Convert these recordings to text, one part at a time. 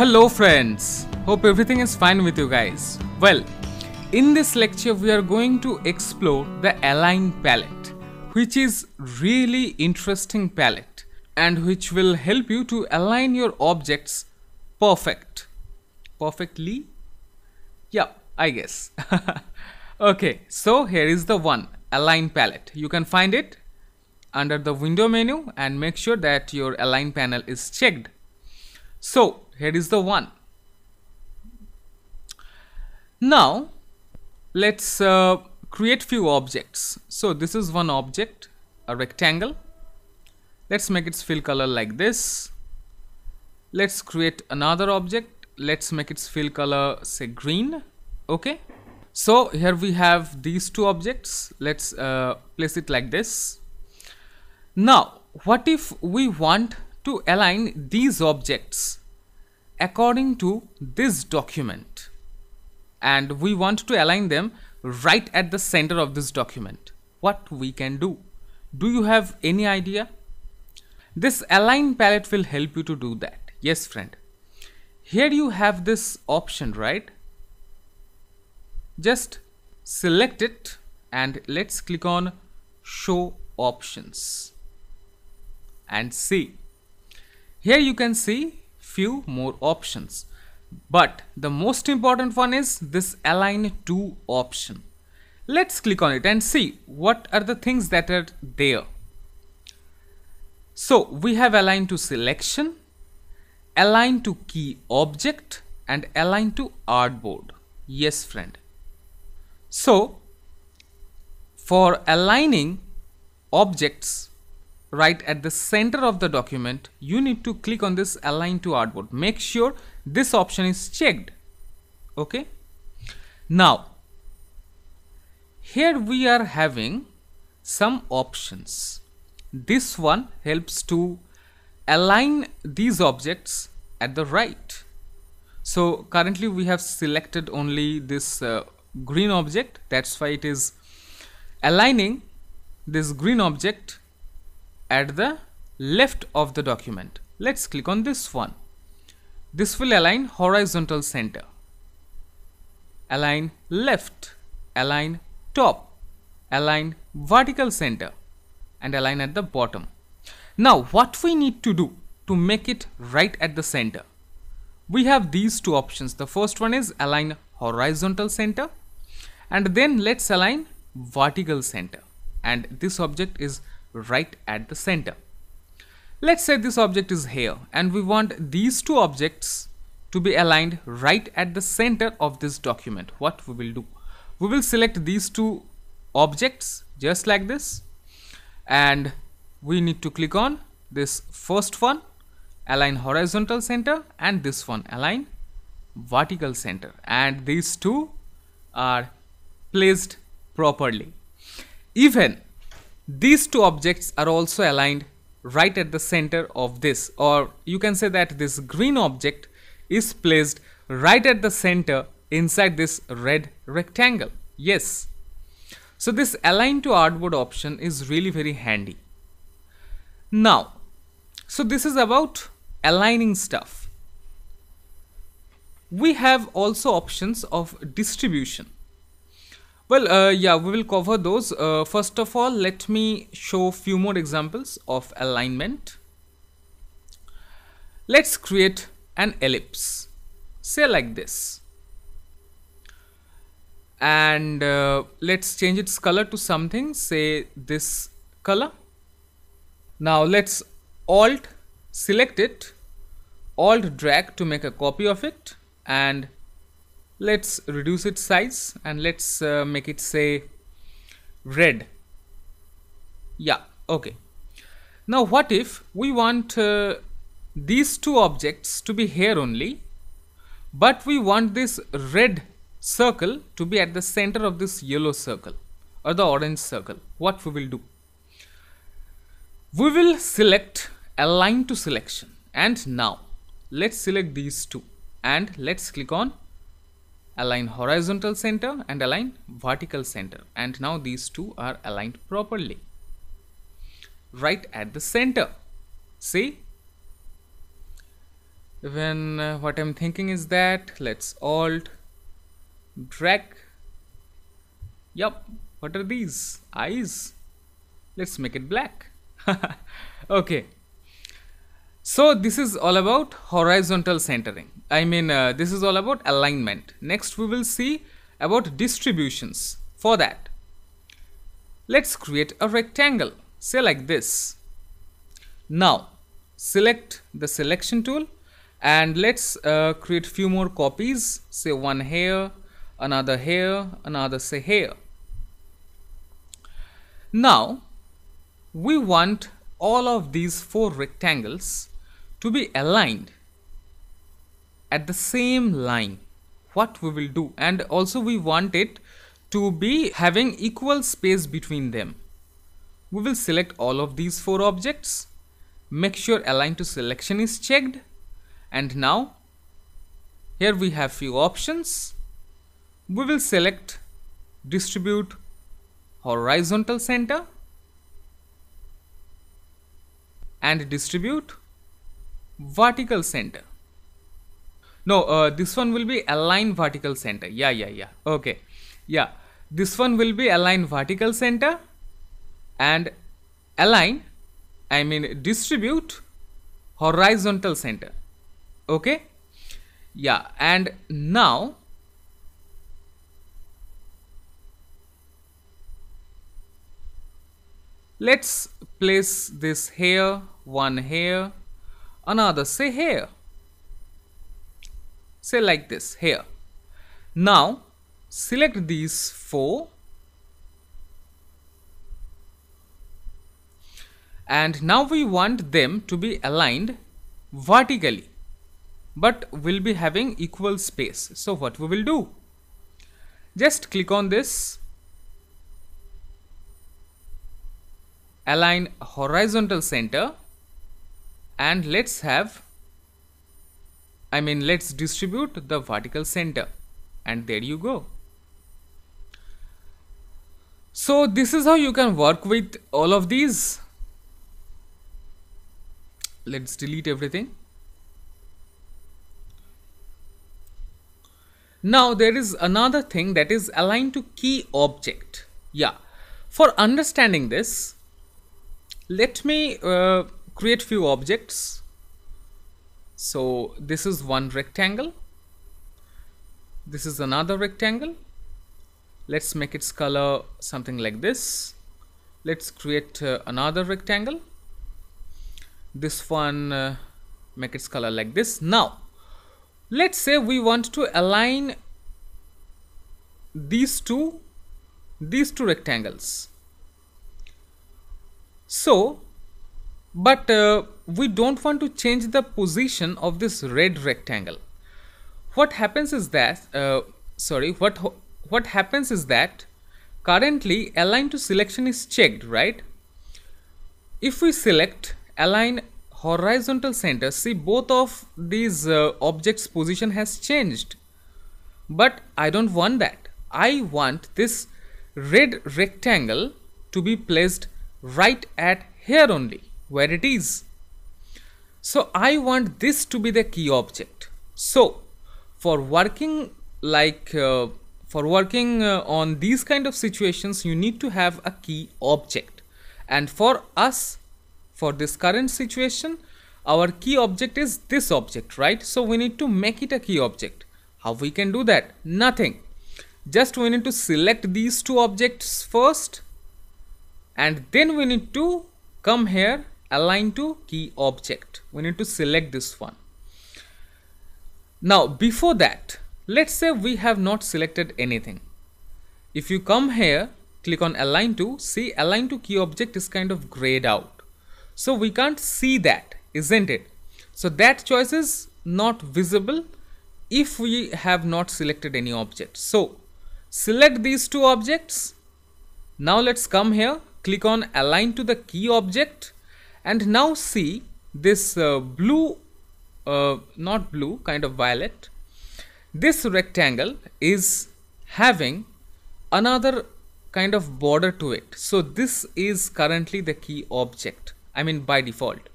Hello friends, hope everything is fine with you guys. Well, in this lecture we are going to explore the Align palette which is really interesting palette and which will help you to align your objects perfect. Perfectly? Yeah, I guess. okay, so here is the one, Align palette. You can find it under the window menu and make sure that your align panel is checked. So here is the 1. Now let's uh, create few objects. So this is one object, a rectangle. Let's make its fill color like this. Let's create another object. Let's make its fill color say green. Okay. So here we have these two objects. Let's uh, place it like this. Now what if we want to align these objects according to this document and we want to align them right at the center of this document what we can do do you have any idea this align palette will help you to do that yes friend here you have this option right just select it and let's click on show options and see here you can see few more options. But the most important one is this align to option. Let's click on it and see what are the things that are there. So we have align to selection, align to key object and align to artboard. Yes friend. So for aligning objects right at the center of the document, you need to click on this align to artboard. Make sure this option is checked. Okay. Now, here we are having some options. This one helps to align these objects at the right. So currently we have selected only this uh, green object. That's why it is aligning this green object at the left of the document. Let's click on this one. This will align horizontal center, align left, align top, align vertical center and align at the bottom. Now what we need to do to make it right at the center? We have these two options. The first one is align horizontal center and then let's align vertical center and this object is right at the center. Let's say this object is here and we want these two objects to be aligned right at the center of this document. What we will do? We will select these two objects just like this and we need to click on this first one align horizontal center and this one align vertical center and these two are placed properly. Even these two objects are also aligned right at the center of this or you can say that this green object is placed right at the center inside this red rectangle. Yes. So this align to artboard option is really very handy. Now, so this is about aligning stuff. We have also options of distribution. Well, uh, yeah, we will cover those. Uh, first of all, let me show few more examples of alignment. Let's create an ellipse, say like this. And uh, let's change its color to something, say this color. Now let's Alt select it, Alt drag to make a copy of it and let's reduce its size and let's uh, make it say red yeah okay now what if we want uh, these two objects to be here only but we want this red circle to be at the center of this yellow circle or the orange circle what we will do we will select align to selection and now let's select these two and let's click on align horizontal center and align vertical center and now these two are aligned properly right at the center see when uh, what I'm thinking is that let's alt drag yup what are these eyes let's make it black okay so this is all about horizontal centering. I mean, uh, this is all about alignment. Next, we will see about distributions. For that, let's create a rectangle, say like this. Now, select the selection tool and let's uh, create few more copies, say one here, another here, another say here. Now, we want all of these four rectangles to be aligned at the same line what we will do and also we want it to be having equal space between them we will select all of these four objects make sure align to selection is checked and now here we have few options we will select distribute horizontal center and distribute vertical center no uh, this one will be align vertical center yeah yeah yeah okay yeah this one will be align vertical center and align i mean distribute horizontal center okay yeah and now let's place this here one here, another say here. Say like this here. Now select these four and now we want them to be aligned vertically but we'll be having equal space. So what we will do? Just click on this align horizontal center and let's have I mean let's distribute the vertical center and there you go. So this is how you can work with all of these. Let's delete everything. Now there is another thing that is aligned to key object. Yeah. For understanding this, let me uh, create few objects so this is one rectangle this is another rectangle let's make its color something like this let's create uh, another rectangle this one uh, make its color like this now let's say we want to align these two these two rectangles so but uh, we don't want to change the position of this red rectangle. What happens is that, uh, sorry, what, what happens is that currently align to selection is checked, right? If we select align horizontal center, see both of these uh, objects position has changed. But I don't want that. I want this red rectangle to be placed right at here only where it is. So I want this to be the key object. So for working like uh, for working uh, on these kind of situations you need to have a key object and for us for this current situation our key object is this object right so we need to make it a key object how we can do that nothing just we need to select these two objects first and then we need to come here align to key object we need to select this one now before that let's say we have not selected anything if you come here click on align to see align to key object is kind of grayed out so we can't see that isn't it so that choice is not visible if we have not selected any object so select these two objects now let's come here click on align to the key object and now see this uh, blue uh, not blue kind of violet this rectangle is having another kind of border to it so this is currently the key object i mean by default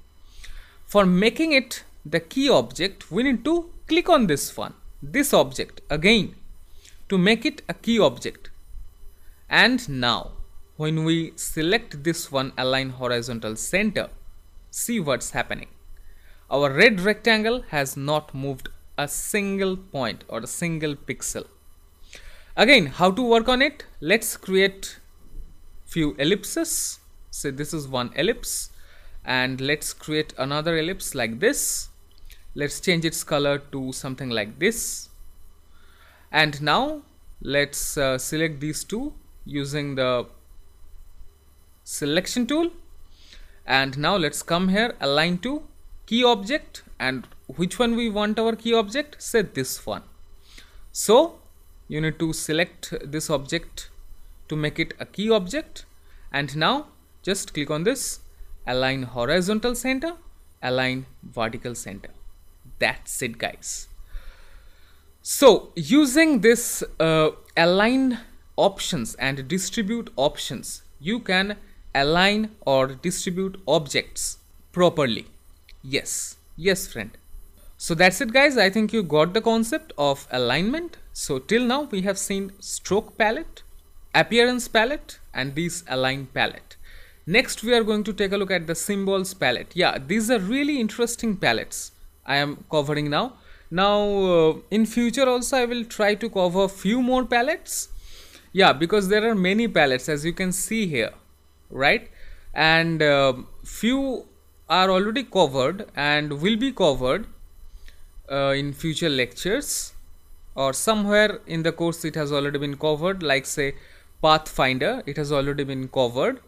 for making it the key object we need to click on this one this object again to make it a key object and now when we select this one align horizontal center, see what's happening. Our red rectangle has not moved a single point or a single pixel. Again, how to work on it? Let's create few ellipses. So this is one ellipse and let's create another ellipse like this. Let's change its color to something like this. And now let's uh, select these two using the selection tool and now let's come here align to key object and which one we want our key object say this one so you need to select this object to make it a key object and now just click on this align horizontal center align vertical center that's it guys so using this uh, align options and distribute options you can align or distribute objects properly. Yes, yes, friend. So that's it guys. I think you got the concept of alignment. So till now we have seen stroke palette, appearance palette and this align palette. Next we are going to take a look at the symbols palette. Yeah, these are really interesting palettes I am covering now. Now uh, in future also I will try to cover few more palettes. Yeah, because there are many palettes as you can see here right and um, few are already covered and will be covered uh, in future lectures or somewhere in the course it has already been covered like say pathfinder it has already been covered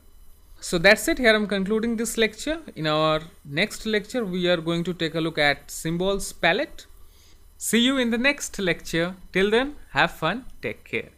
so that's it here i'm concluding this lecture in our next lecture we are going to take a look at symbols palette see you in the next lecture till then have fun take care